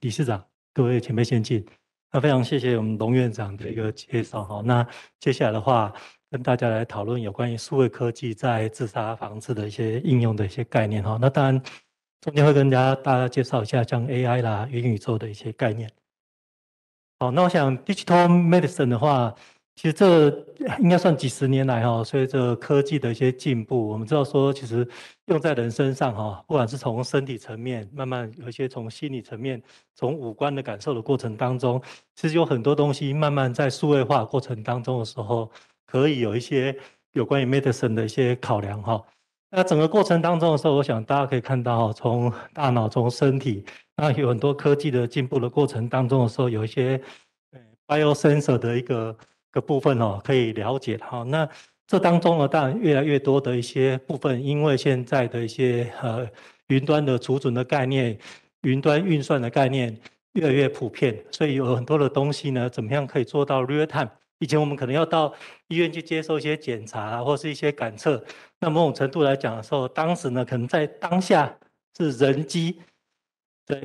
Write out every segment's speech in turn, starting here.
理事长，各位前辈先进，那非常谢谢我们龙院长的一个介绍哈。那接下来的话，跟大家来讨论有关于数位科技在自杀防治的一些应用的一些概念哈。那当然，中间会跟大家大家介绍一下像 AI 啦、元宇宙的一些概念。好，那我想 Digital Medicine 的话。其实这应该算几十年来哈，随着科技的一些进步，我们知道说其实用在人身上哈，不管是从身体层面，慢慢有一些从心理层面，从五官的感受的过程当中，其实有很多东西慢慢在数位化过程当中的时候，可以有一些有关于 medicine 的一些考量哈。那整个过程当中的时候，我想大家可以看到哈，从大脑、从身体，那有很多科技的进步的过程当中的时候，有一些 biosensor 的一个。个部分哦，可以了解好。那这当中呢，当然越来越多的一些部分，因为现在的一些呃云端的储存的概念、云端运算的概念越来越普遍，所以有很多的东西呢，怎么样可以做到 real time？以前我们可能要到医院去接受一些检查或是一些感测，那某种程度来讲的时候，当时呢可能在当下是人机在。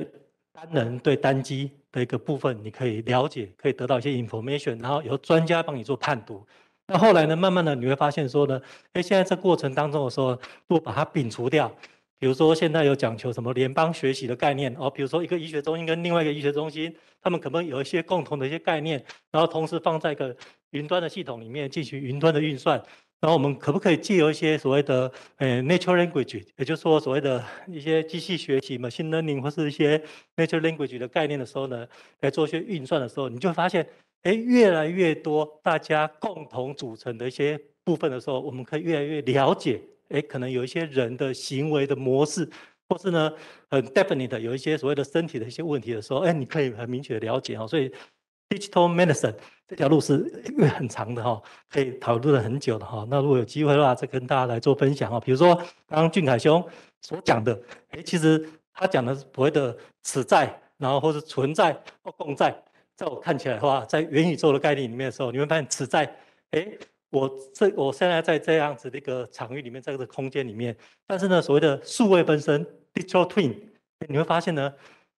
单人对单机的一个部分，你可以了解，可以得到一些 information，然后由专家帮你做判读。那后来呢，慢慢的你会发现说呢，哎，现在这过程当中，我说不把它摒除掉。比如说现在有讲求什么联邦学习的概念哦，比如说一个医学中心跟另外一个医学中心，他们可能有一些共同的一些概念，然后同时放在一个云端的系统里面进行云端的运算。然后我们可不可以借由一些所谓的呃 natural language，也就是说所谓的 一些机器学习嘛，machine learning 或是一些 natural language 的概念的时候呢，来做一些运算的时候，你就发现哎，越来越多大家共同组成的一些部分的时候，我们可以越来越了解哎，可能有一些人的行为的模式，或是呢很 definite 有一些所谓的身体的一些问题的时候，哎，你可以很明确的了解哦，所以。Digital medicine 这条路是因为很长的哈，可以讨论了很久的哈。那如果有机会的话，再跟大家来做分享哈。比如说，刚刚俊凯兄所讲的，哎，其实他讲的所谓的此在，然后或是存在或共在，在我看起来的话，在元宇宙的概念里面的时候，你会发现此在，哎，我这我现在在这样子的一个场域里面，在这个空间里面，但是呢，所谓的数位分身 （digital twin），你会发现呢，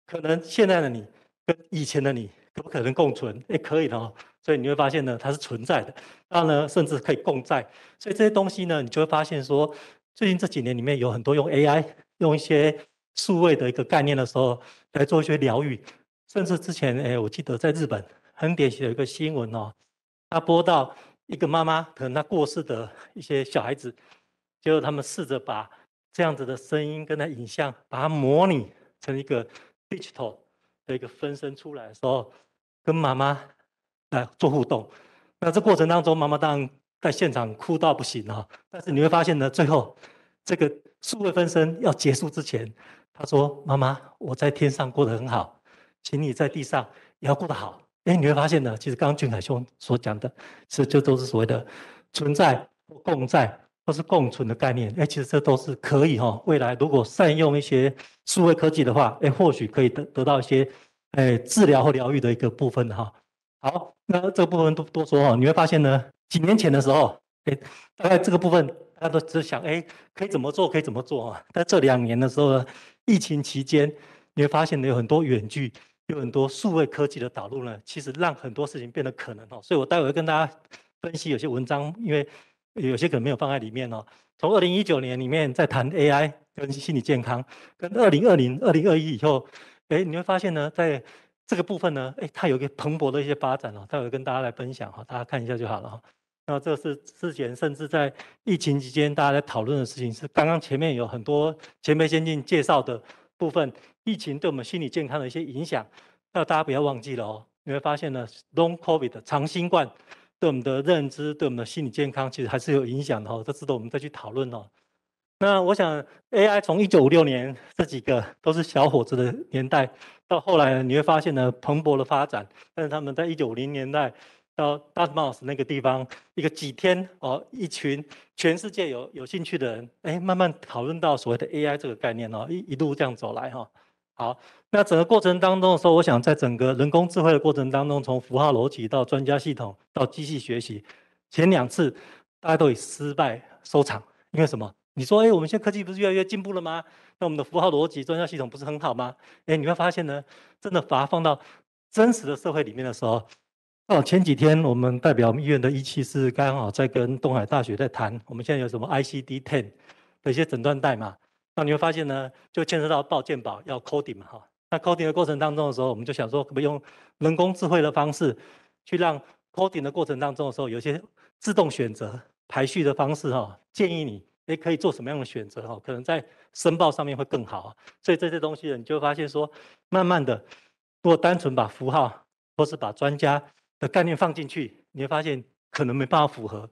可能现在的你跟以前的你。有可能共存，诶，可以的哦。所以你会发现呢，它是存在的。然呢，甚至可以共在。所以这些东西呢，你就会发现说，最近这几年里面有很多用 AI、用一些数位的一个概念的时候来做一些疗愈，甚至之前，诶，我记得在日本很典型的一个新闻哦，他播到一个妈妈可能她过世的一些小孩子，结果他们试着把这样子的声音跟他影像，把它模拟成一个 digital。一个分身出来的时候，跟妈妈来做互动。那这过程当中，妈妈当然在现场哭到不行啊。但是你会发现呢，最后这个数位分身要结束之前，他说：“妈妈，我在天上过得很好，请你在地上也要过得好。”哎，你会发现呢，其实刚刚俊凯兄所讲的，其实就都是所谓的存在或共在。都是共存的概念，哎，其实这都是可以哈。未来如果善用一些数位科技的话，哎，或许可以得得到一些，哎，治疗或疗愈的一个部分哈。好，那这个部分都不多说哈。你会发现呢，几年前的时候，哎，大概这个部分大家都只想，哎，可以怎么做，可以怎么做啊。但这两年的时候呢，疫情期间，你会发现呢，有很多远距，有很多数位科技的导入呢，其实让很多事情变得可能哈。所以我待会跟大家分析有些文章，因为。有些可能没有放在里面哦。从二零一九年里面在谈 AI 跟心理健康，跟二零二零、二零二一以后，哎，你会发现呢，在这个部分呢，哎，它有一个蓬勃的一些发展哦。待会跟大家来分享哈，大家看一下就好了哈。那后这是之前甚至在疫情期间大家在讨论的事情，是刚刚前面有很多前辈先进介绍的部分，疫情对我们心理健康的一些影响。那大家不要忘记了哦。你会发现呢，Long COVID 长新冠。对我们的认知，对我们的心理健康，其实还是有影响的哈，这值得我们再去讨论哦。那我想，AI 从一九五六年这几个都是小伙子的年代，到后来你会发现呢蓬勃的发展。但是他们在一九五零年代到 Dartmouth 那个地方，一个几天哦，一群全世界有有兴趣的人，哎，慢慢讨论到所谓的 AI 这个概念哦，一一路这样走来哈。好，那整个过程当中的时候，我想在整个人工智慧的过程当中，从符号逻辑到专家系统到机器学习，前两次大家都以失败收场，因为什么？你说，哎，我们现在科技不是越来越进步了吗？那我们的符号逻辑、专家系统不是很好吗？哎，你会发现呢，真的把它放到真实的社会里面的时候，哦，前几天我们代表我们医院的医器室刚好在跟东海大学在谈，我们现在有什么 I C D ten 的一些诊断代码。那你会发现呢，就牵涉到报建保要 coding 嘛哈。那 coding 的过程当中的时候，我们就想说，可不用人工智慧的方式，去让 coding 的过程当中的时候，有些自动选择排序的方式哈，建议你也可以做什么样的选择哈，可能在申报上面会更好。所以这些东西呢，你就发现说，慢慢的，如果单纯把符号或是把专家的概念放进去，你会发现可能没办法符合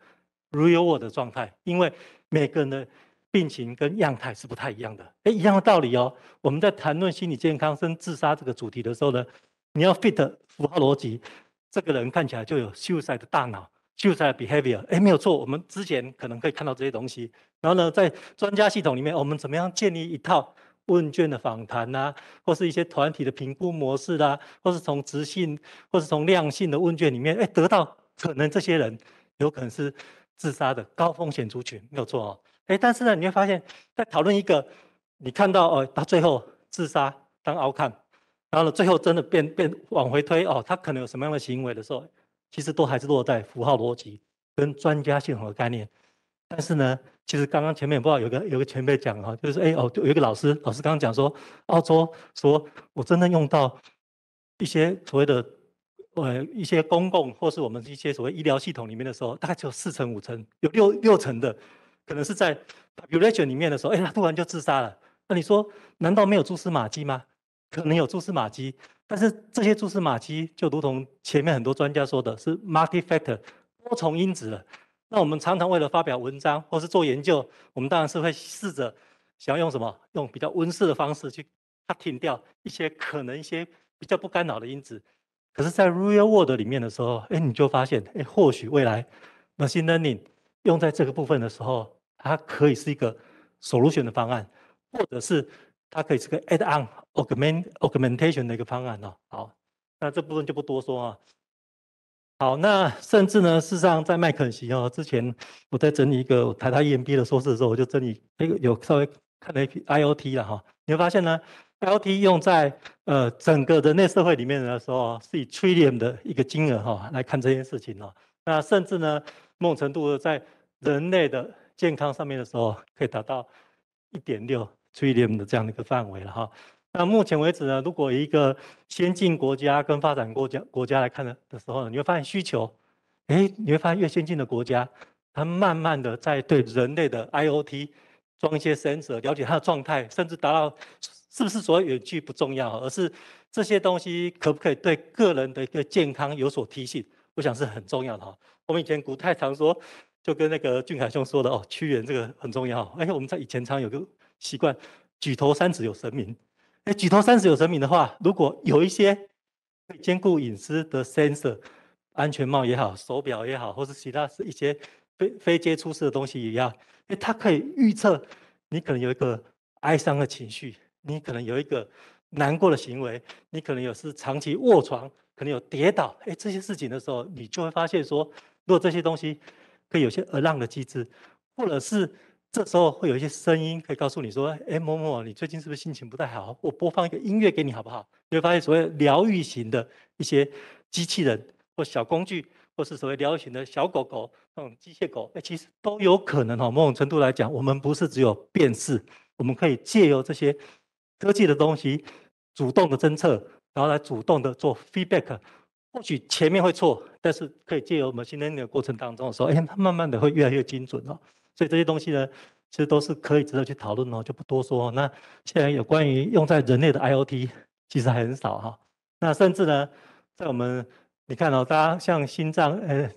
real world 的状态，因为每个人的。病情跟样态是不太一样的。哎，一样的道理哦。我们在谈论心理健康跟自杀这个主题的时候呢，你要 fit 符合逻辑，这个人看起来就有秀才的大脑，秀才的 behavior。哎，没有错。我们之前可能可以看到这些东西。然后呢，在专家系统里面，我们怎么样建立一套问卷的访谈啊，或是一些团体的评估模式啦，或是从直性或是从量性的问卷里面，哎，得到可能这些人有可能是自杀的高风险族群，没有错哦。哎，但是呢，你会发现，在讨论一个你看到哦，他最后自杀当凹看，然后呢，最后真的变变往回推哦，他可能有什么样的行为的时候，其实都还是落在符号逻辑跟专家系统的概念。但是呢，其实刚刚前面不知道有个有个前辈讲哈，就是哎哦，有一个老师老师刚刚讲说，澳洲说我真的用到一些所谓的呃一些公共或是我们一些所谓医疗系统里面的时候，大概只有四成五成有六六成的。可能是在 population 里面的时候，哎，他突然就自杀了。那你说，难道没有蛛丝马迹吗？可能有蛛丝马迹，但是这些蛛丝马迹就如同前面很多专家说的是 market factor 多重因子了。那我们常常为了发表文章或是做研究，我们当然是会试着想要用什么用比较温室的方式去 cutting 掉一些可能一些比较不干扰的因子。可是，在 real world 里面的时候，哎，你就发现，哎，或许未来 machine learning 用在这个部分的时候。它可以是一个 solution 的方案，或者是它可以是个 add on、augment、augmentation 的一个方案哦。好，那这部分就不多说啊。好，那甚至呢，事实上在麦肯锡哦，之前我在整理一个台大 EMB 的硕士的时候，我就整理一个有稍微看了一批 IOT 了哈。你会发现呢，IOT 用在呃整个人类社会里面的时候，是以 trillion 的一个金额哈来看这件事情哦。那甚至呢，种程度的在人类的健康上面的时候，可以达到一点六 trillion 的这样的一个范围了哈。那目前为止呢，如果一个先进国家跟发展国家国家来看的的时候呢，你会发现需求，哎，你会发现越先进的国家，它慢慢的在对人类的 IoT 装一些 s e n s o r 了解它的状态，甚至达到是不是所谓远距不重要，而是这些东西可不可以对个人的一个健康有所提醒，我想是很重要的哈。我们以前古太常说。就跟那个俊凯兄说的哦，屈原这个很重要。哎，我们在以前常有个习惯，举头三尺有神明。哎，举头三尺有神明的话，如果有一些兼顾隐私的 sensor，安全帽也好，手表也好，或是其他是一些非非接触式的东西，也要，哎，它可以预测你可能有一个哀伤的情绪，你可能有一个难过的行为，你可能有是长期卧床，可能有跌倒，哎，这些事情的时候，你就会发现说，如果这些东西。可以有些呃浪的机制，或者是这时候会有一些声音可以告诉你说：“哎，某某，你最近是不是心情不太好？我播放一个音乐给你好不好？”你会发现所谓疗愈型的一些机器人，或小工具，或是所谓疗愈型的小狗狗那种机械狗，哎，其实都有可能哈。某种程度来讲，我们不是只有辨识，我们可以借由这些科技的东西，主动的侦测，然后来主动的做 feedback。或许前面会错，但是可以借由我们新练的过程当中的候，哎，它慢慢的会越来越精准哦。所以这些东西呢，其实都是可以值得去讨论哦，就不多说。那现在有关于用在人类的 IOT 其实还很少哈。那甚至呢，在我们你看哦，大家像心脏呃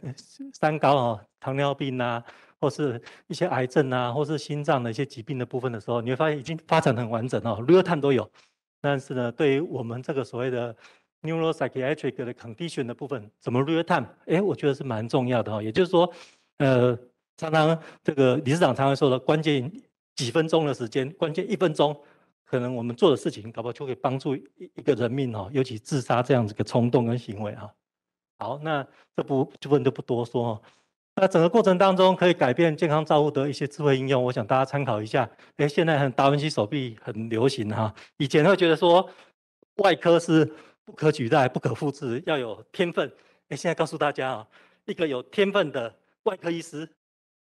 三高哦，糖尿病呐，或是一些癌症呐，或是心脏的一些疾病的部分的时候，你会发现已经发展很完整哦。i o t 都有。但是呢，对于我们这个所谓的。Neuropsychiatric 的 condition 的部分，怎么 real time？哎，我觉得是蛮重要的哈。也就是说，呃，常常这个理事长常常说的，关键几分钟的时间，关键一分钟，可能我们做的事情，搞不好就可以帮助一一个人命哈？尤其自杀这样子的冲动跟行为哈。好，那这部这部分就不多说哈。那整个过程当中可以改变健康照护的一些智慧应用，我想大家参考一下。哎，现在很达芬奇手臂很流行哈。以前会觉得说外科是不可取代、不可复制，要有天分。哎，现在告诉大家啊，一个有天分的外科医师，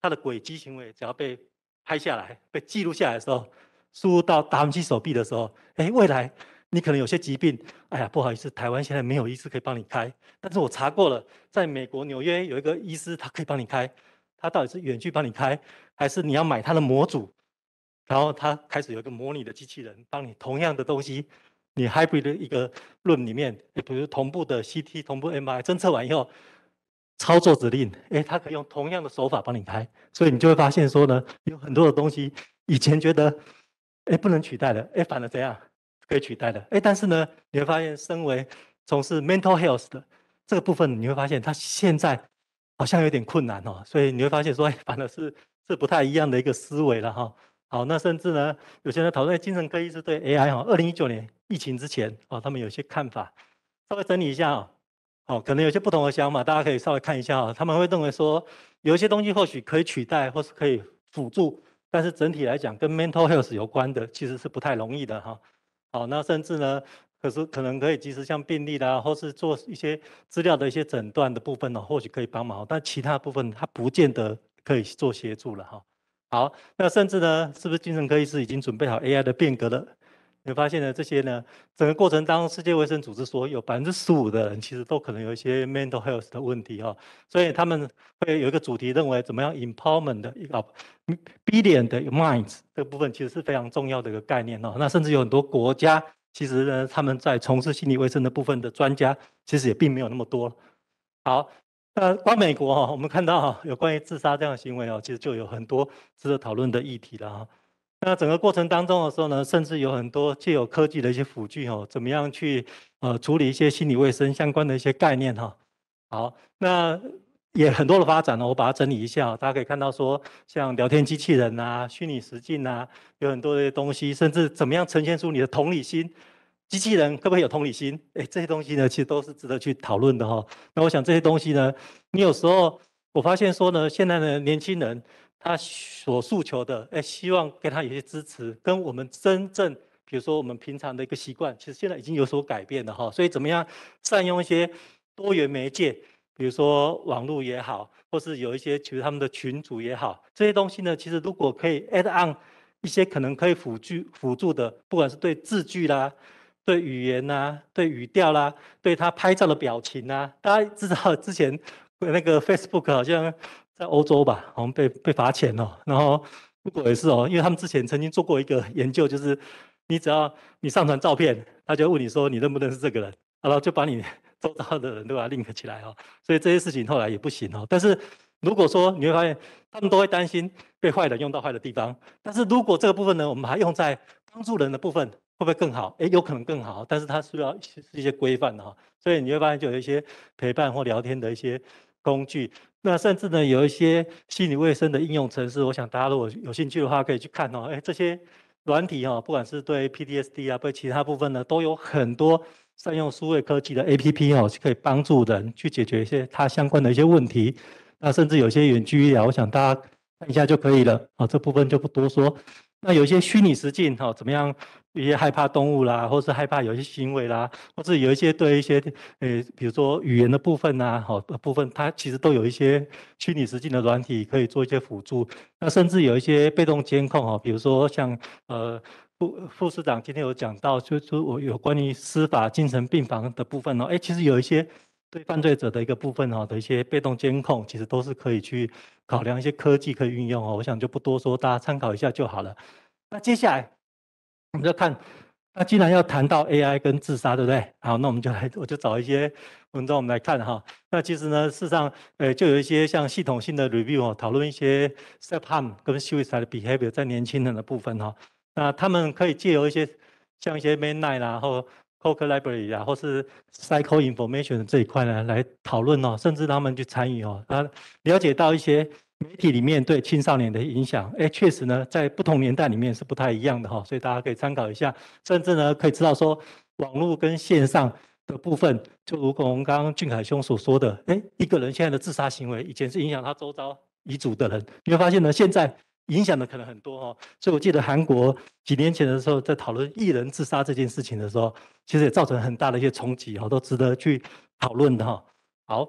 他的轨迹行为，只要被拍下来、被记录下来的时候，输入到达芬奇手臂的时候，哎，未来你可能有些疾病，哎呀，不好意思，台湾现在没有医师可以帮你开。但是我查过了，在美国纽约有一个医师，他可以帮你开。他到底是远距帮你开，还是你要买他的模组，然后他开始有一个模拟的机器人帮你同样的东西？你 hybrid 的一个论里面，比如同步的 CT、同步 MRI，侦测完以后，操作指令，哎，它可以用同样的手法帮你开，所以你就会发现说呢，有很多的东西以前觉得，哎，不能取代的，哎，反而怎样可以取代的，哎，但是呢，你会发现，身为从事 mental health 的这个部分，你会发现它现在好像有点困难哦，所以你会发现说，哎，反而是是不太一样的一个思维了哈。好，那甚至呢，有些人讨论精神科医师对 AI 哈，二零一九年疫情之前哦，他们有些看法，稍微整理一下哦，哦，可能有些不同的想法，大家可以稍微看一下哦，他们会认为说，有一些东西或许可以取代，或是可以辅助，但是整体来讲，跟 mental health 有关的其实是不太容易的哈。好，那甚至呢，可是可能可以及时像病例啦，或是做一些资料的一些诊断的部分呢，或许可以帮忙，但其他部分它不见得可以做协助了哈。好，那甚至呢，是不是精神科医师已经准备好 AI 的变革了？你会发现呢，这些呢，整个过程当中，世界卫生组织说有百分之十五的人其实都可能有一些 mental health 的问题哦，所以他们会有一个主题，认为怎么样 empowerment 一个 billion 的 minds 这个部分其实是非常重要的一个概念哦。那甚至有很多国家，其实呢，他们在从事心理卫生的部分的专家，其实也并没有那么多。好。那到美国哈，我们看到有关于自杀这样的行为哦，其实就有很多值得讨论的议题了哈。那整个过程当中的时候呢，甚至有很多借有科技的一些辅具哦，怎么样去呃处理一些心理卫生相关的一些概念哈。好，那也很多的发展呢，我把它整理一下，大家可以看到说，像聊天机器人呐、虚拟实境呐，有很多的东西，甚至怎么样呈现出你的同理心。机器人可不可以有同理心？哎，这些东西呢，其实都是值得去讨论的哈。那我想这些东西呢，你有时候我发现说呢，现在的年轻人他所诉求的，哎，希望给他一些支持，跟我们真正，比如说我们平常的一个习惯，其实现在已经有所改变了哈。所以怎么样善用一些多元媒介，比如说网络也好，或是有一些其实他们的群组也好，这些东西呢，其实如果可以 add on 一些可能可以辅助辅助的，不管是对字句啦。对语言呐，对语调啦，对他拍照的表情呐，大家知道之前那个 Facebook 好像在欧洲吧，好像被被罚钱了。然后 Google 也是哦，因为他们之前曾经做过一个研究，就是你只要你上传照片，他就问你说你认不认识这个人，然后就把你 周遭的人都把它 link 起来哦。所以这些事情后来也不行哦。但是如果说你会发现，他们都会担心被坏人用到坏的地方。但是如果这个部分呢，我们还用在帮助人的部分。会不会更好？诶，有可能更好，但是它需要些一些规范的哈，所以你会发现就有一些陪伴或聊天的一些工具，那甚至呢有一些心理卫生的应用程式，我想大家如果有兴趣的话可以去看哦。诶，这些软体哈，不管是对 PTSD 啊，或者其他部分呢，都有很多善用数位科技的 APP 哦，是可以帮助人去解决一些它相关的一些问题。那甚至有些远距医疗，想大家看一下就可以了啊，这部分就不多说。那有一些虚拟实境，哈，怎么样？一些害怕动物啦，或是害怕有些行为啦，或是有一些对一些，呃，比如说语言的部分呐，好部分，它其实都有一些虚拟实境的软体可以做一些辅助。那甚至有一些被动监控，哈，比如说像呃副副市长今天有讲到，就是我有关于司法精神病房的部分哦。哎，其实有一些。对犯罪者的一个部分哈的一些被动监控，其实都是可以去考量一些科技可以运用哦。我想就不多说，大家参考一下就好了。那接下来我们就看，那既然要谈到 AI 跟自杀，对不对？好，那我们就来，我就找一些文章我们来看哈。那其实呢，事实上，呃，就有一些像系统性的 review 哦，讨论一些 self harm 跟 suicide 的 behavior 在年轻人的部分哈。那他们可以借由一些像一些 m i n h t 然或 Coke Library 啊，或是 Cycle Information 这一块呢，来讨论哦，甚至他们去参与哦，啊，了解到一些媒体里面对青少年的影响。哎，确实呢，在不同年代里面是不太一样的哈，所以大家可以参考一下，甚至呢可以知道说网络跟线上的部分，就如同刚刚俊凯兄所说的，哎，一个人现在的自杀行为，以前是影响他周遭遗嘱的人，你会发现呢，现在。影响的可能很多哦。所以我记得韩国几年前的时候，在讨论艺人自杀这件事情的时候，其实也造成很大的一些冲击哈，都值得去讨论的哈。好，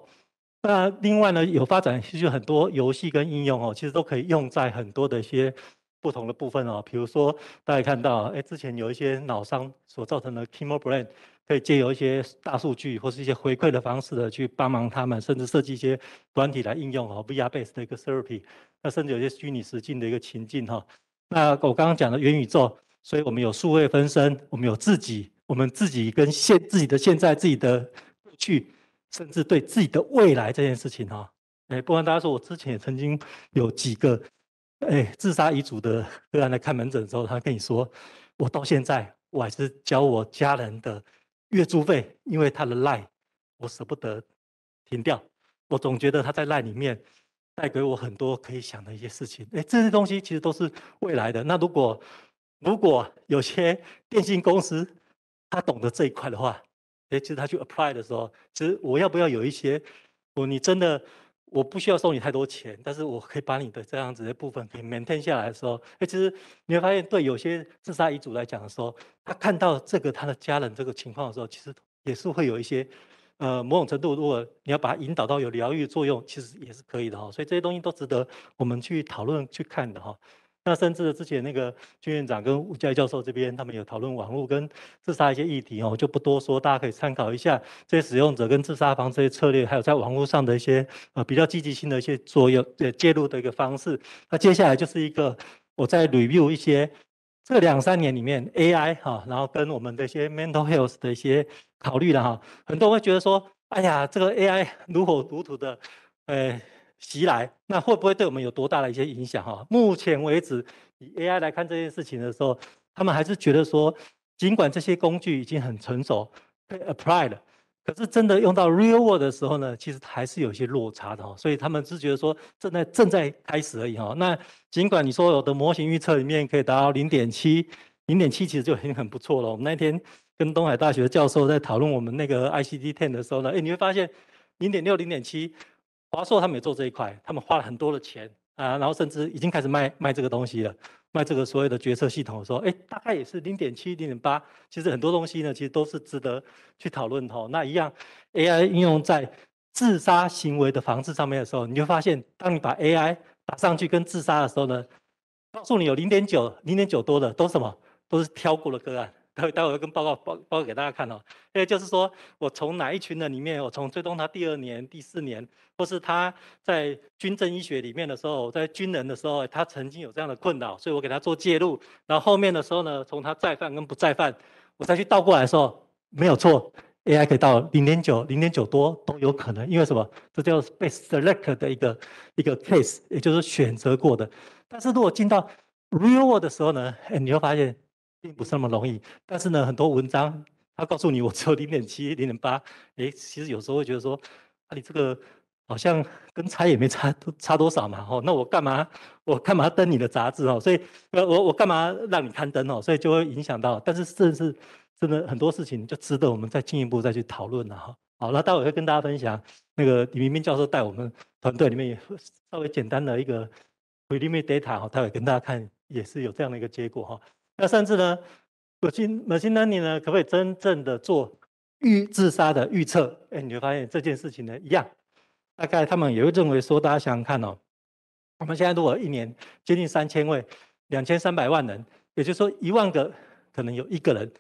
那另外呢，有发展其实很多游戏跟应用哦，其实都可以用在很多的一些。不同的部分哦，比如说大家看到，哎，之前有一些脑伤所造成的 chemo brain，可以借由一些大数据或是一些回馈的方式的去帮忙他们，甚至设计一些软体来应用哦，VR based 的一个 therapy，那甚至有些虚拟实境的一个情境哈。那我刚刚讲的元宇宙，所以我们有数位分身，我们有自己，我们自己跟现自己的现在、自己的过去，甚至对自己的未来这件事情哈。哎，不瞒大家说，我之前也曾经有几个。哎，自杀遗嘱的个案来看门诊的时候，他跟你说：“我到现在我还是交我家人的月租费，因为他的赖，我舍不得停掉。我总觉得他在赖里面带给我很多可以想的一些事情。哎，这些东西其实都是未来的。那如果如果有些电信公司他懂得这一块的话，哎，其实他去 apply 的时候，其实我要不要有一些我你真的？”我不需要收你太多钱，但是我可以把你的这样子的部分给每天下来时候，哎，其实你会发现，对有些自杀遗嘱来讲的时候，他看到这个他的家人这个情况的时候，其实也是会有一些，呃，某种程度，如果你要把它引导到有疗愈作用，其实也是可以的哈。所以这些东西都值得我们去讨论去看的哈。那甚至之前那个军院长跟吴佳教授这边，他们有讨论网络跟自杀一些议题哦，我就不多说，大家可以参考一下这些使用者跟自杀防这些策略，还有在网络上的一些呃比较积极性的一些作用，呃介入的一个方式。那接下来就是一个我在 review 一些这两三年里面 AI 哈，然后跟我们的一些 mental health 的一些考虑了哈，很多人会觉得说，哎呀，这个 AI 如火如荼的，哎。袭来，那会不会对我们有多大的一些影响哈？目前为止，以 AI 来看这件事情的时候，他们还是觉得说，尽管这些工具已经很成熟，被 Applied，可是真的用到 Real World 的时候呢，其实还是有一些落差的哈。所以他们是觉得说，正在正在开始而已哈。那尽管你说有的模型预测里面可以达到零点七，零点七其实就已经很不错了。我们那天跟东海大学教授在讨论我们那个 i c d ten 的时候呢，哎，你会发现零点六、零点七。华硕他们也做这一块，他们花了很多的钱啊，然后甚至已经开始卖卖这个东西了，卖这个所有的决策系统，说哎，大概也是零点七、零点八，其实很多东西呢，其实都是值得去讨论的。那一样，AI 应用在自杀行为的防治上面的时候，你就发现，当你把 AI 打上去跟自杀的时候呢，告诉你有零点九、零点九多的，都什么？都是挑过了个案。待会跟报告报报告给大家看哦。哎，就是说我从哪一群人里面，我从追踪他第二年、第四年，或是他在军政医学里面的时候，在军人的时候，他曾经有这样的困扰，所以我给他做介入。然后后面的时候呢，从他再犯跟不再犯，我再去倒过来的时候，没有错，AI 可以到零点九、零点九多都有可能。因为什么？这叫 base select 的一个一个 case，也就是选择过的。但是如果进到 real world 的时候呢，哎，你会发现。并不是那么容易，但是呢，很多文章他告诉你，我只有零点七、零点八，哎，其实有时候会觉得说，啊，你这个好像跟猜也没差多，差多少嘛，吼，那我干嘛，我干嘛登你的杂志哦？所以，呃，我我干嘛让你刊登哦？所以就会影响到，但是正是真的很多事情就值得我们再进一步再去讨论了哈。好，那待会会跟大家分享，那个李明明教授带我们团队里面也稍微简单的一个 preliminary data 哈，待会跟大家看也是有这样的一个结果哈。那甚至呢，某新某新呢，你呢，可不可以真正的做预自杀的预测？哎，你会发现这件事情呢一样，大概他们也会认为说，大家想想看哦，我们现在如果一年接近三千位，两千三百万人，也就是说一万个可能有一个人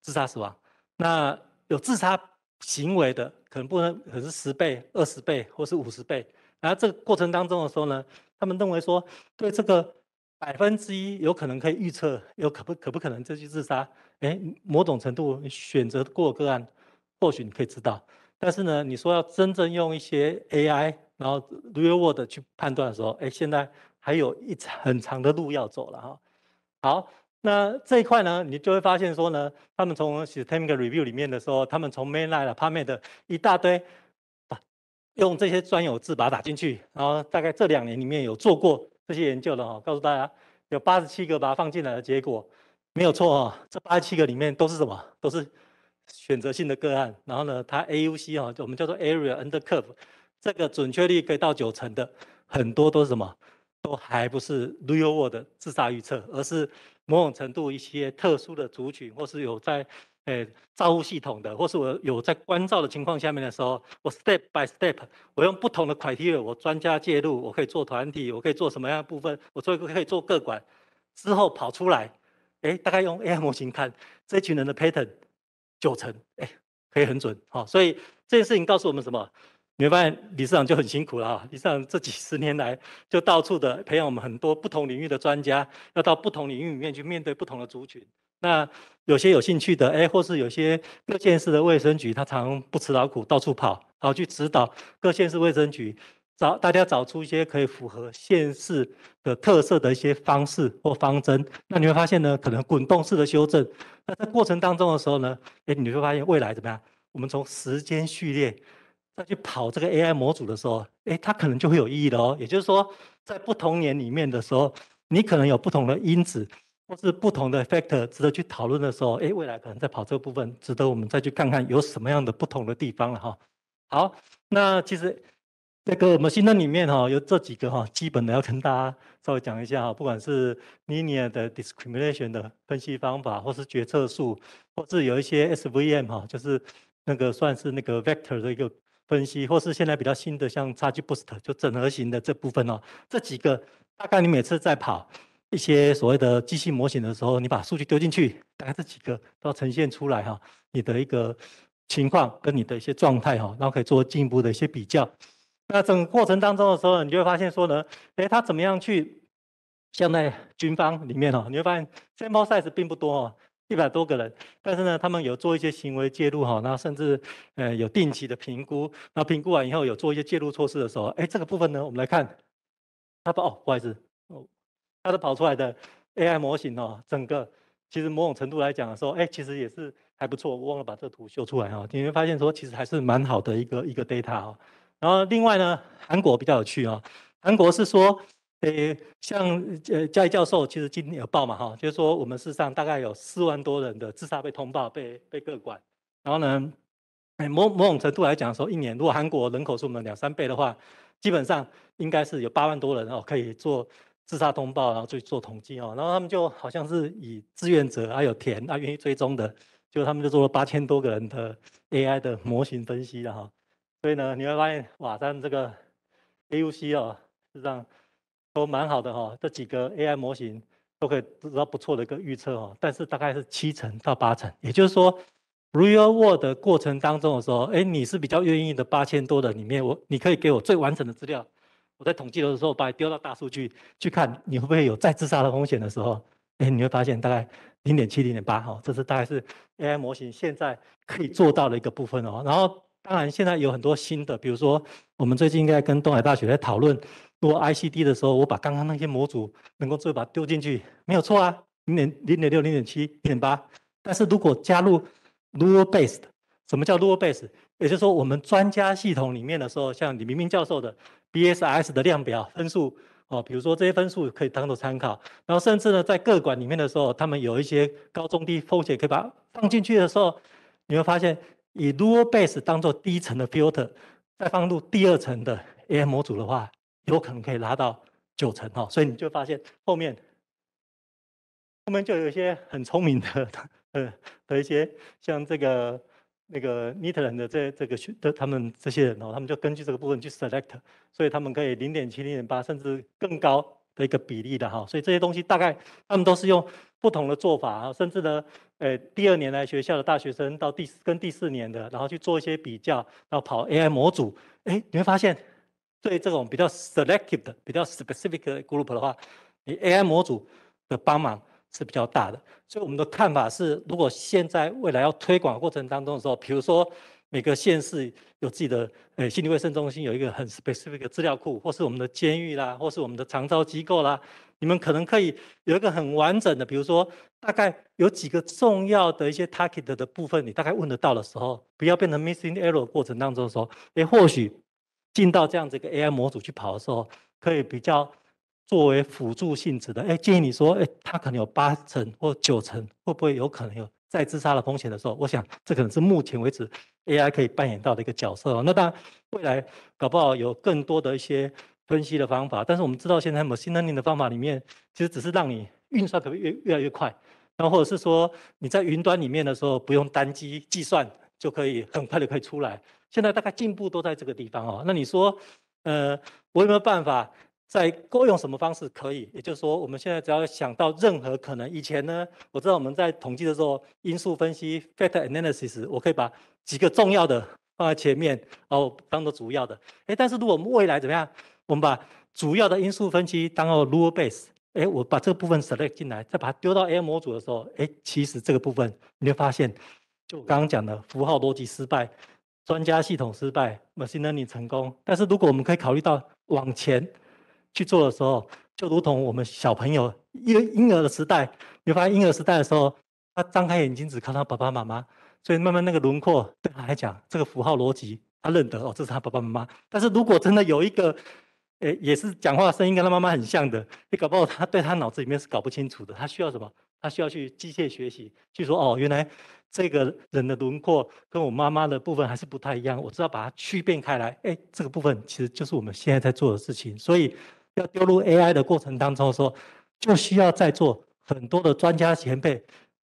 自杀死亡，那有自杀行为的可能不能可是十倍、二十倍或是五十倍。那这个过程当中的时候呢，他们认为说对这个。百分之一有可能可以预测，有可不可不可能再去自杀？哎，某种程度选择过个案，或许你可以知道。但是呢，你说要真正用一些 AI，然后 Real World 去判断的时候，哎，现在还有一很长的路要走了哈。好，那这一块呢，你就会发现说呢，他们从 Systemic Review 里面的时候，他们从 Mainline、p a m e d 一大堆，把用这些专有字把它打进去，然后大概这两年里面有做过。这些研究的哈，告诉大家有八十七个把它放进来的结果没有错哈，这八十七个里面都是什么？都是选择性的个案。然后呢，它 AUC 哈，我们叫做 Area Under Curve，这个准确率可以到九成的，很多都是什么？都还不是 r e a l w o r l d 的自杀预测，而是某种程度一些特殊的族群，或是有在。诶，照护系统的，或是我有在关照的情况下面的时候，我 step by step，我用不同的 criteria，我专家介入，我可以做团体，我可以做什么样的部分，我做一个可以做个管，之后跑出来，哎，大概用 AI 模型看这群人的 pattern，九成，哎，可以很准，好，所以这件事情告诉我们什么？你发现理事长就很辛苦了哈，理事长这几十年来就到处的培养我们很多不同领域的专家，要到不同领域里面去面对不同的族群。那有些有兴趣的，哎，或是有些各县市的卫生局，他常不吃劳苦，到处跑，然后去指导各县市卫生局，找大家找出一些可以符合县市的特色的一些方式或方针。那你会发现呢，可能滚动式的修正。那在过程当中的时候呢，哎，你会发现未来怎么样？我们从时间序列再去跑这个 AI 模组的时候，哎，它可能就会有意义了哦。也就是说，在不同年里面的时候，你可能有不同的因子。或是不同的 factor 值得去讨论的时候，哎，未来可能在跑这个部分，值得我们再去看看有什么样的不同的地方了哈。好，那其实那个们新的里面哈，有这几个哈，基本的要跟大家稍微讲一下哈。不管是 linear 的 discrimination 的分析方法，或是决策树，或是有一些 SVM 哈，就是那个算是那个 vector 的一个分析，或是现在比较新的像 g 机 boost 就整合型的这部分哦，这几个大概你每次在跑。一些所谓的机器模型的时候，你把数据丢进去，大概这几个都要呈现出来哈。你的一个情况跟你的一些状态哈，然后可以做进一步的一些比较。那整个过程当中的时候，你就会发现说呢，哎，他怎么样去像在军方里面哈，你会发现 sample size 并不多啊，一百多个人，但是呢，他们有做一些行为介入哈，那甚至呃有定期的评估，那评估完以后有做一些介入措施的时候，哎，这个部分呢，我们来看，他不哦，不好意思。它的跑出来的 AI 模型哦，整个其实某种程度来讲的时候，哎，其实也是还不错。我忘了把这图秀出来哦，你会发现说其实还是蛮好的一个一个 data 哦。然后另外呢，韩国比较有趣哦，韩国是说，诶，像呃加毅教授其实今年有报嘛哈，就是说我们世上大概有四万多人的自杀被通报被被个管。然后呢，诶某某种程度来讲说，一年如果韩国人口是我们两三倍的话，基本上应该是有八万多人哦可以做。自杀通报，然后去做统计哦，然后他们就好像是以志愿者还有填啊愿意追踪的，就他们就做了八千多个人的 AI 的模型分析了哈，所以呢你会发现，哇，但这个 AUC 哦是这样，都蛮好的哈，这几个 AI 模型都可以得到不错的一个预测哈，但是大概是七成到八成，也就是说，real world 的过程当中的时候，哎，你是比较愿意的八千多的里面，我你可以给我最完整的资料。我在统计的时候，把它丢到大数据去看，你会不会有再自杀的风险的时候？哎，你会发现大概零点七、零点八，哈，这是大概是 AI 模型现在可以做到的一个部分哦。然后，当然现在有很多新的，比如说我们最近应该跟东海大学在讨论，做 ICD 的时候，我把刚刚那些模组能够做，把它丢进去，没有错啊，零点零点六、零点七、零点八。但是如果加入 rule-based 什么叫 rule-based？也就是说，我们专家系统里面的时候，像李明明教授的 BSI 的量表分数哦，比如说这些分数可以当做参考。然后甚至呢，在各管里面的时候，他们有一些高中低风险，可以把放进去的时候，你会发现以 rule base 当做第一层的 filter，再放入第二层的 AI 模组的话，有可能可以拉到九层哦。所以你就发现后面，后面就有一些很聪明的，呃，和一些像这个。那个 n e t d l e 人的这这个学的他们这些人哦，他们就根据这个部分去 select，所以他们可以零点七、零点八，甚至更高的一个比例的哈。所以这些东西大概他们都是用不同的做法，啊，甚至呢，呃，第二年来学校的大学生到第跟第四年的，然后去做一些比较，然后跑 AI 模组，哎，你会发现对这种比较 selective 的、比较 specific 的 group 的话，你 AI 模组的帮忙。是比较大的，所以我们的看法是，如果现在未来要推广过程当中的时候，比如说每个县市有自己的诶心理卫生中心，有一个很 specific 的资料库，或是我们的监狱啦，或是我们的长招机构啦，你们可能可以有一个很完整的，比如说大概有几个重要的一些 target 的部分，你大概问得到的时候，不要变成 missing error 过程当中的时候，也或许进到这样子一个 AI 模组去跑的时候，可以比较。作为辅助性质的，哎，建议你说，哎，他可能有八成或九成，会不会有可能有再自杀的风险的时候？我想，这可能是目前为止 AI 可以扮演到的一个角色。那当然，未来搞不好有更多的一些分析的方法。但是我们知道，现在 machine learning 的方法里面，其实只是让你运算可以越越来越快，然后或者是说你在云端里面的时候，不用单机计算就可以很快的可以出来。现在大概进步都在这个地方哦。那你说，呃，我有没有办法？在够用什么方式可以？也就是说，我们现在只要想到任何可能。以前呢，我知道我们在统计的时候，因素分析 （factor analysis），我可以把几个重要的放在前面，哦，当做主要的。哎，但是如果我们未来怎么样，我们把主要的因素分析当做 rule base，哎，我把这个部分 select 进来，再把它丢到 AI 模组的时候，哎，其实这个部分你会发现，就刚刚讲的符号逻辑失败，专家系统失败，machine learning 成功。但是如果我们可以考虑到往前。去做的时候，就如同我们小朋友婴婴儿的时代，你发现婴儿时代的时候，他张开眼睛只看到爸爸妈妈，所以慢慢那个轮廓对他来讲，这个符号逻辑他认得哦，这是他爸爸妈妈。但是如果真的有一个诶，也是讲话声音跟他妈妈很像的，你搞不好他对他脑子里面是搞不清楚的。他需要什么？他需要去机械学习，据说哦，原来这个人的轮廓跟我妈妈的部分还是不太一样，我知道把它区分开来。哎，这个部分其实就是我们现在在做的事情，所以。要丢入 AI 的过程当中，说就需要在座很多的专家前辈，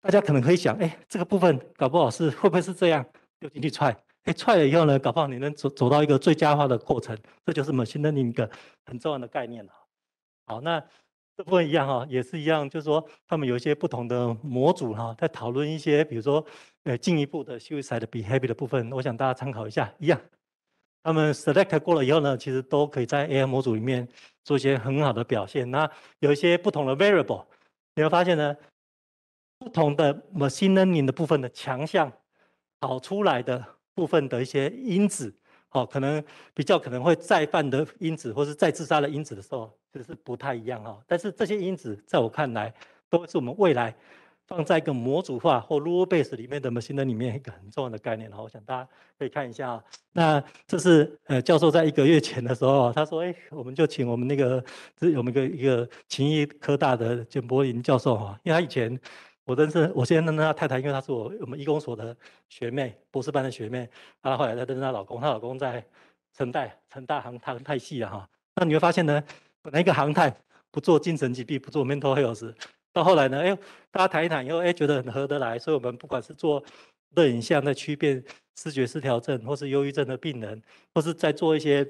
大家可能可以想，哎，这个部分搞不好是会不会是这样丢进去踹，哎踹了以后呢，搞不好你能走走到一个最佳化的过程，这就是我们新的另一个很重要的概念了。好，那这部分一样哈，也是一样，就是说他们有一些不同的模组哈，在讨论一些比如说呃进一步的 s u i c i d e behavior 的部分，我想大家参考一下，一样。他们 select 过了以后呢，其实都可以在 AI 模组里面做一些很好的表现。那有一些不同的 variable，你会发现呢，不同的 machine learning 的部分的强项，跑出来的部分的一些因子，哦，可能比较可能会再犯的因子，或是再自杀的因子的时候，就是不太一样哈。但是这些因子在我看来，都是我们未来。放在一个模组化或 rule base 里面的模型的里面一个很重要的概念，然后我想大家可以看一下。那这是呃教授在一个月前的时候，他说：“哎，我们就请我们那个，这是我们一个一个勤义科大的简柏林教授哈，因为他以前我认识，我先认识他太太，因为他是我我们医工所的学妹，博士班的学妹。她后来再认识她老公，她老公在成大成大航太系啊哈。那你会发现呢，本来一个航太不做精神疾病，不做 mental health 到后来呢？哎，大家谈一谈以后，哎，觉得很合得来，所以我们不管是做热影像的区分、视觉失调症或是忧郁症的病人，或是在做一些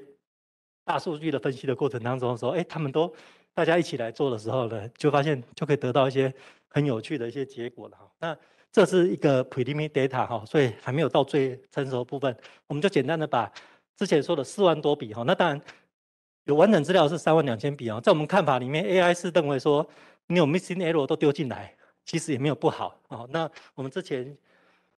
大数据的分析的过程当中，说，哎，他们都大家一起来做的时候呢，就发现就可以得到一些很有趣的一些结果了哈。那这是一个 preliminary data 哈，所以还没有到最成熟的部分，我们就简单的把之前说的四万多笔哈，那当然有完整资料是三万两千笔啊。在我们看法里面，AI 是认为说。你有 missing error 都丢进来，其实也没有不好哦。那我们之前，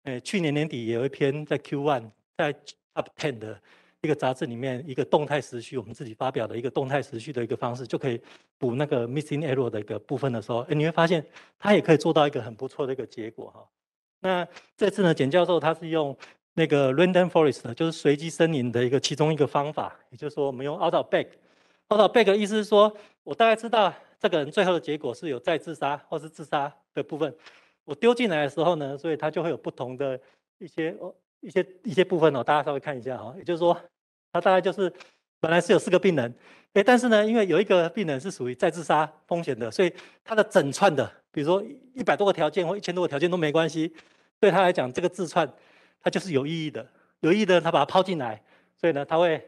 诶，去年年底有一篇在 Q one，在 u p ten 的一个杂志里面，一个动态时序，我们自己发表的一个动态时序的一个方式，就可以补那个 missing error 的一个部分的时候，哎，你会发现它也可以做到一个很不错的一个结果哈。那这次呢，简教授他是用那个 random forest，就是随机森林的一个其中一个方法，也就是说我们用 out of bag，out of bag 意思是说我大概知道。这个人最后的结果是有再自杀或是自杀的部分，我丢进来的时候呢，所以它就会有不同的一些哦，一些一些部分哦，大家稍微看一下哈。也就是说，它大概就是本来是有四个病人，诶，但是呢，因为有一个病人是属于再自杀风险的，所以他的整串的，比如说一百多个条件或一千多个条件都没关系，对他来讲，这个自串它就是有意义的，有意义的他把它抛进来，所以呢，他会。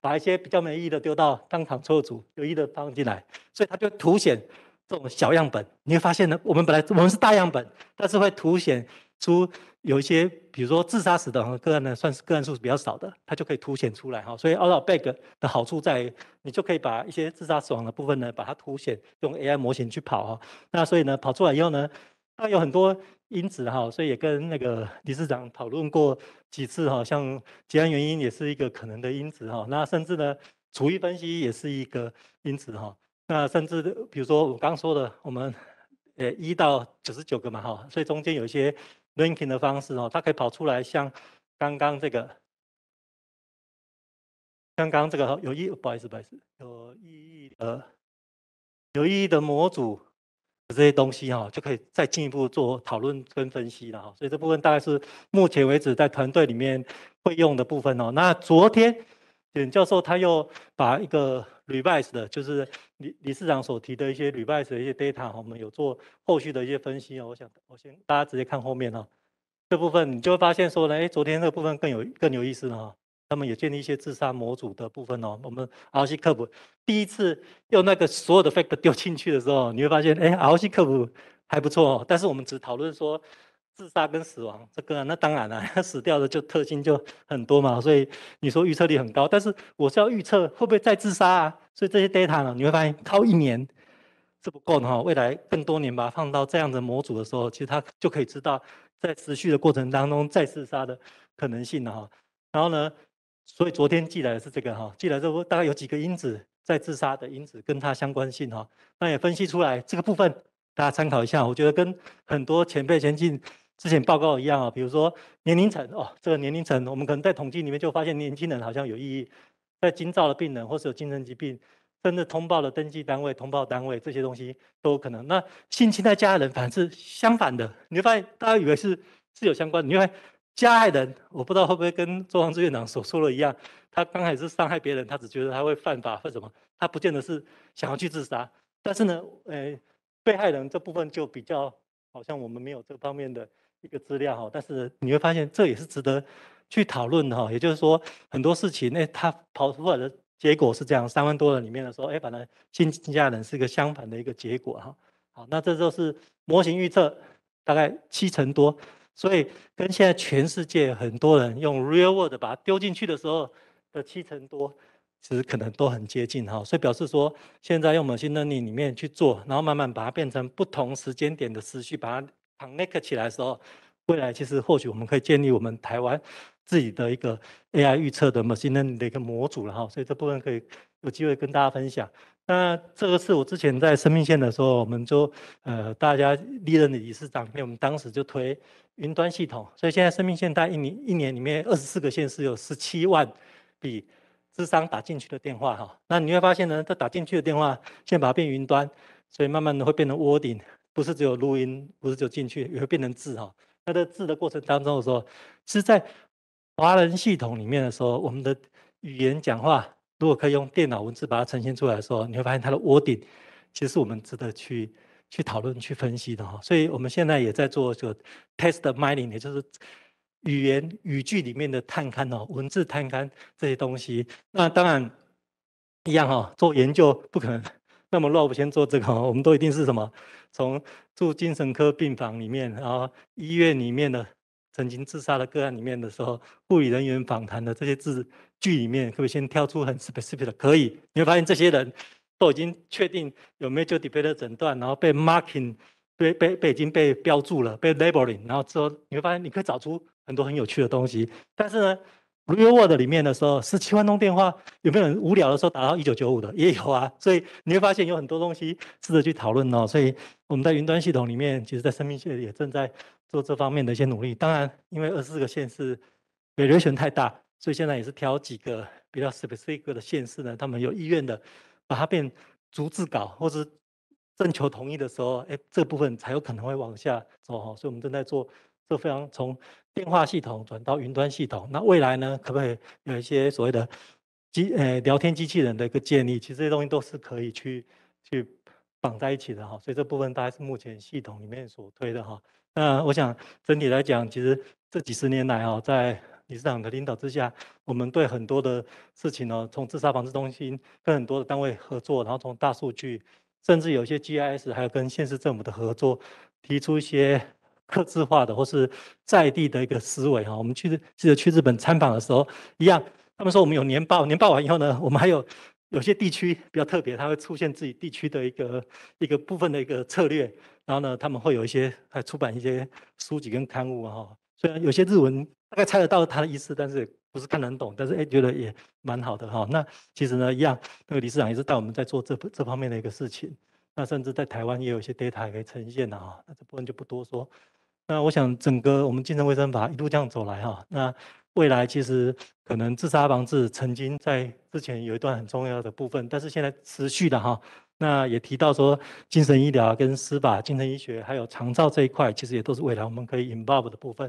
把一些比较没意义的丢到当场抽组，有意义的放进来，所以它就凸显这种小样本。你会发现呢，我们本来我们是大样本，但是会凸显出有一些，比如说自杀死亡个案呢，算是个案数是比较少的，它就可以凸显出来哈。所以 outbag o 的好处在，你就可以把一些自杀死亡的部分呢，把它凸显，用 AI 模型去跑哈。那所以呢，跑出来以后呢。那有很多因子哈，所以也跟那个 理事长讨论过几次哈，像结案原因也是一个可能的因子哈。那甚至呢，逐一分析也是一个因子哈。那甚至比如说我刚说的，我们呃 一到九十九个嘛哈，所以中间有一些 ranking 的方式哦，它可以跑出来像刚刚这个，刚刚这个有意，不好意思，不好意思，有意义的有意义的模组。这些东西哈，就可以再进一步做讨论跟分析了哈。所以这部分大概是目前为止在团队里面会用的部分哦。那昨天简教授他又把一个 revise 的，就是李李市长所提的一些 revise 的一些 data 我们有做后续的一些分析哦。我想我先大家直接看后面哈，这部分你就会发现说呢，哎，昨天那个部分更有更有意思了哈。他们也建立一些自杀模组的部分哦。我们 r 科普第一次用那个所有的 factor 丢进去的时候，你会发现，哎 r 科普还不错哦。但是我们只讨论说自杀跟死亡这个，那当然了，死掉的就特性就很多嘛，所以你说预测力很高。但是我是要预测会不会再自杀啊。所以这些 data 呢，你会发现，靠一年是不够的哈。未来更多年把它放到这样的模组的时候，其实它就可以知道在持续的过程当中再自杀的可能性了哈。然后呢？所以昨天寄来的是这个哈，寄来这大概有几个因子在自杀的因子跟它相关性哈，那也分析出来这个部分，大家参考一下。我觉得跟很多前辈先进之前报告一样啊，比如说年龄层哦，这个年龄层我们可能在统计里面就发现年轻人好像有意义，在今躁的病人或是有精神疾病，甚至通报的登记单位、通报单位这些东西都有可能。那性侵在家人反是相反的，你会发现大家以为是是有相关，因为。加害人，我不知道会不会跟周航志院长所说的一样，他刚开始是伤害别人，他只觉得他会犯法或什么，他不见得是想要去自杀。但是呢，呃，被害人这部分就比较好像我们没有这方面的一个资料哈。但是你会发现这也是值得去讨论的哈。也就是说很多事情，那他跑出来的结果是这样，三万多人里面的时候，哎，反正新幸加人是一个相反的一个结果哈。好，那这就是模型预测大概七成多。所以跟现在全世界很多人用 real world 把它丢进去的时候的七成多，其实可能都很接近哈。所以表示说，现在用 machine learning 里面去做，然后慢慢把它变成不同时间点的时序，把它 connect 起来的时候，未来其实或许我们可以建立我们台湾自己的一个 AI 预测的 machine learning 的一个模组了哈。所以这部分可以有机会跟大家分享。那这个是我之前在生命线的时候，我们就呃大家历任的理事长，所以我们当时就推云端系统。所以现在生命线在一年一年里面，二十四个县市有十七万笔智商打进去的电话哈。那你会发现呢，他打进去的电话，现在把它变云端，所以慢慢的会变成窝顶，不是只有录音，不是只有进去，也会变成字哈。那的字的过程当中说，是在华人系统里面的时候，我们的语言讲话。如果可以用电脑文字把它呈现出来的时候，你会发现它的窝顶，其实我们值得去去讨论、去分析的哈。所以我们现在也在做这个 t e s t mining，也就是语言语句里面的探勘哦，文字探勘这些东西。那当然一样哈，做研究不可能那么弱，先做这个，我们都一定是什么，从住精神科病房里面然后医院里面的。曾经自杀的个案里面的时候，护理人员访谈的这些字句里面，可不可以先挑出很 specific 的？可以，你会发现这些人都已经确定有没有 judgement 诊断，然后被 marking，被被被已经被标注了，被 labeling，然后之后你会发现你可以找出很多很有趣的东西。但是呢，real world 里面的时候，十七万通电话有没有人无聊的时候打到一九九五的也有啊，所以你会发现有很多东西值得去讨论哦。所以我们在云端系统里面，其实在生命线也正在。做这方面的一些努力，当然，因为二十四个县市 variation 太大，所以现在也是挑几个比较 specific 的县市呢，他们有意愿的把它变逐字稿，或是征求同意的时候，哎，这部分才有可能会往下走哈。所以我们正在做这非常从电话系统转到云端系统，那未来呢，可不可以有一些所谓的机呃聊天机器人的一个建立？其实这些东西都是可以去去绑在一起的哈。所以这部分大概是目前系统里面所推的哈。那我想，整体来讲，其实这几十年来啊，在理事长的领导之下，我们对很多的事情呢，从自杀防治中心跟很多的单位合作，然后从大数据，甚至有些 GIS，还有跟县市政府的合作，提出一些客 制化的或是在地的一个思维哈。我们去记得去日本参访的时候，一样，他们说我们有年报，年报完以后呢，我们还有。有些地区比较特别，它会出现自己地区的一个一个部分的一个策略。然后呢，他们会有一些还出版一些书籍跟刊物哈。虽然有些日文大概猜得到它的意思，但是不是看得很懂。但是哎，觉得也蛮好的哈。那其实呢，一样那个理事长也是带我们在做这这方面的一个事情。那甚至在台湾也有一些 data 可以呈现的哈。那这部分就不多说。那我想，整个我们精神卫生法一路这样走来哈，那未来其实可能自杀防治曾经在之前有一段很重要的部分，但是现在持续的哈，那也提到说精神医疗跟司法精神医学还有长照这一块，其实也都是未来我们可以 involve 的部分。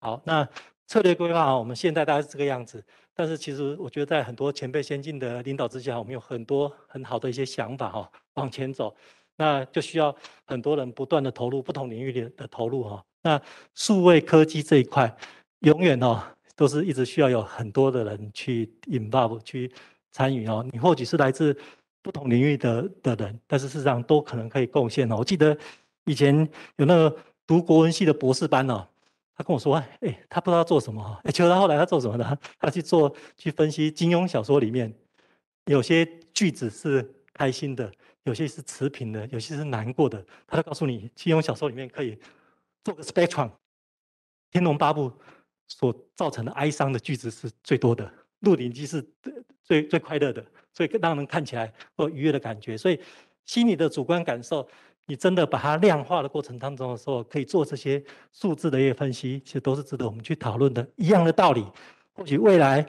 好，那策略规划啊，我们现在大概是这个样子，但是其实我觉得在很多前辈先进的领导之下，我们有很多很好的一些想法哈，往前走，那就需要很多人不断的投入不同领域的投入哈。那数位科技这一块，永远哦，都是一直需要有很多的人去引爆、去参与哦。你或许是来自不同领域的的人，但是事实上都可能可以贡献哦。我记得以前有那个读国文系的博士班哦，他跟我说，哎，他不知道做什么哦。哎，结果他后来他做什么呢？他去做去分析金庸小说里面有些句子是开心的，有些是持平的，有些是难过的。他就告诉你，金庸小说里面可以。做个 spectrum，《天龙八部》所造成的哀伤的句子是最多的，《鹿鼎记》是最最快乐的，所以让人看起来会愉悦的感觉。所以心理的主观感受，你真的把它量化的过程当中的时候，可以做这些数字的一分析，其实都是值得我们去讨论的。一样的道理，或许未来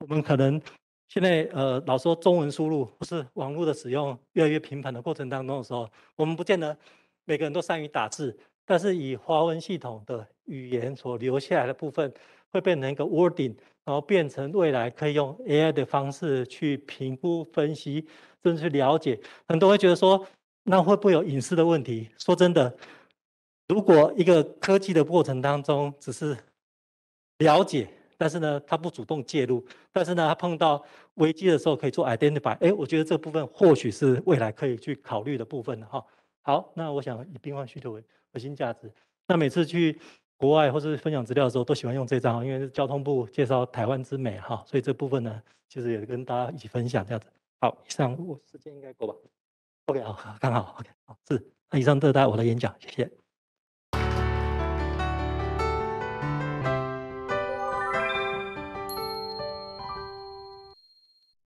我们可能现在呃老说中文输入不是网络的使用越来越频繁的过程当中的时候，我们不见得每个人都善于打字。但是以华文系统的语言所留下来的部分，会变成一个 wording，然后变成未来可以用 AI 的方式去评估、分析，甚至去了解。很多会觉得说，那会不会有隐私的问题？说真的，如果一个科技的过程当中只是了解，但是呢，他不主动介入，但是呢，他碰到危机的时候可以做 identify。哎，我觉得这部分或许是未来可以去考虑的部分哈。好，那我想以病患需求为核心价值。那每次去国外或是分享资料的时候，都喜欢用这张，因为是交通部介绍台湾之美，哈，所以这部分呢，就是也跟大家一起分享这样子。好，以上时间应该够吧？OK，好，刚好。OK，好，是。那以上就是我的演讲，谢谢。